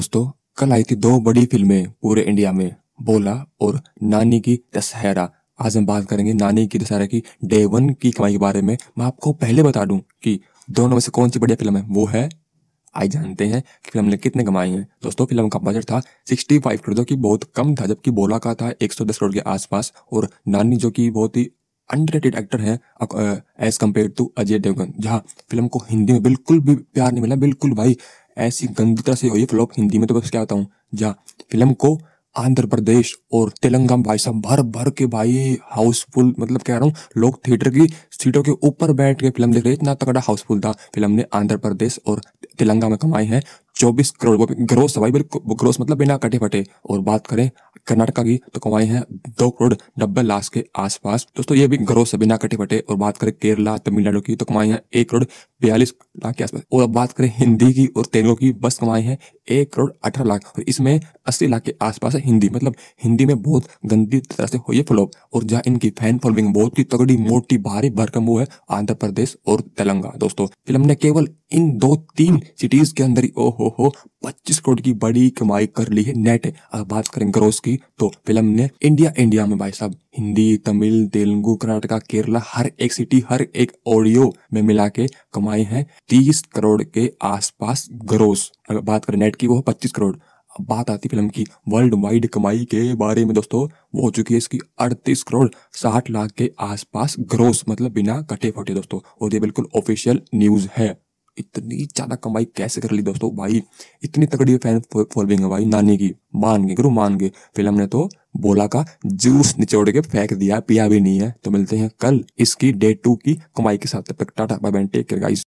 दोस्तों कल आई थी दो बड़ी फिल्में पूरे इंडिया में बोला और नानी की दशहरा आज हम बात करेंगे नानी की दशहरा की डे वन की कमाई के बारे में मैं आपको पहले बता दूं कि दोनों में से कौन सी बढ़िया फिल्म है वो है आई जानते हैं कि फिल्म ने कितने कमाई है दोस्तों फिल्म का बजट था सिक्सटी फाइव करोड़ की बहुत कम था जबकि बोला का था 110 करोड़ के आसपास और नानी जो कि बहुत ही अंडररेटेड एक्टर हैं as compared to Ajay Devgn जहाँ फिल्म को हिंदी में बिल्कुल भी प्यार नहीं मिला बिल्कुल भाई ऐसी गंदी तरह से हुई फ्लॉप हिंदी में तो बस क्या बताऊँ जा फिल्म को आंध्र प्रदेश और तेलंगाना भाई साहब भर भर के भाई हाउसफुल मतलब कह रहा हूँ लोग थिएटर की सीटों के ऊपर बैठ के फिल्म देख रहे इतना तगड़ा हाउसफुल था फिल्म ने आंध्र प्रदेश और तेलंगाना में कमाई है चौबीस करोड़ ग्रोस भाई बिल्कुल ग्रोस मतलब बिना कटे फटे और बात करें कर्नाटका की तो कमाई है दो करोड़ नब्बे लाख के आसपास दोस्तों ये भी ग्रोस है बिना कटे फटे और बात करें केरला तमिलनाडु की तो कमाई है एक करोड़ बयालीस लाख के आसपास और अब बात करें हिंदी की और तेलुगु की बस कमाई है एक करोड़ अठारह लाख और इसमें अस्सी लाख के आसपास है हिंदी मतलब हिंदी में बहुत गंदी तरह से हुई है फ्लॉप और जहाँ इनकी फैन फॉलोइंग बहुत ही तगड़ी मोटी भारी भरकम वो है आंध्र प्रदेश और तेलंगा दोस्तों फिल्म ने केवल इन दो तीन सिटीज के अंदर ही ओ हो हो पच्चीस करोड़ की बड़ी कमाई कर ली है नेट अब बात करें ग्रोस की तो फिल्म ने इंडिया इंडिया में भाई साहब हिंदी तमिल तेलुगु कर्नाटका केरला हर एक सिटी हर एक ऑडियो में मिला के कमाई है तीस करोड़ के आसपास ग्रोस अगर बात करें नेट की वो पच्चीस करोड़ अब बात आती फिल्म की वर्ल्ड वाइड कमाई के बारे में दोस्तों वो हो चुकी है इसकी 38 करोड़ 60 लाख के आसपास ग्रोस मतलब बिना कटे फटे दोस्तों और ये बिल्कुल ऑफिशियल न्यूज है इतनी ज्यादा कमाई कैसे कर ली दोस्तों भाई इतनी तगड़ी फैन फॉलोइंग है भाई नानी की मान गए गुरु मान गए फिल्म ने तो बोला का जूस निचोड़ के फेंक दिया पिया भी नहीं है तो मिलते हैं कल इसकी डे टू की कमाई के साथ तब तक tata bye bye take care guys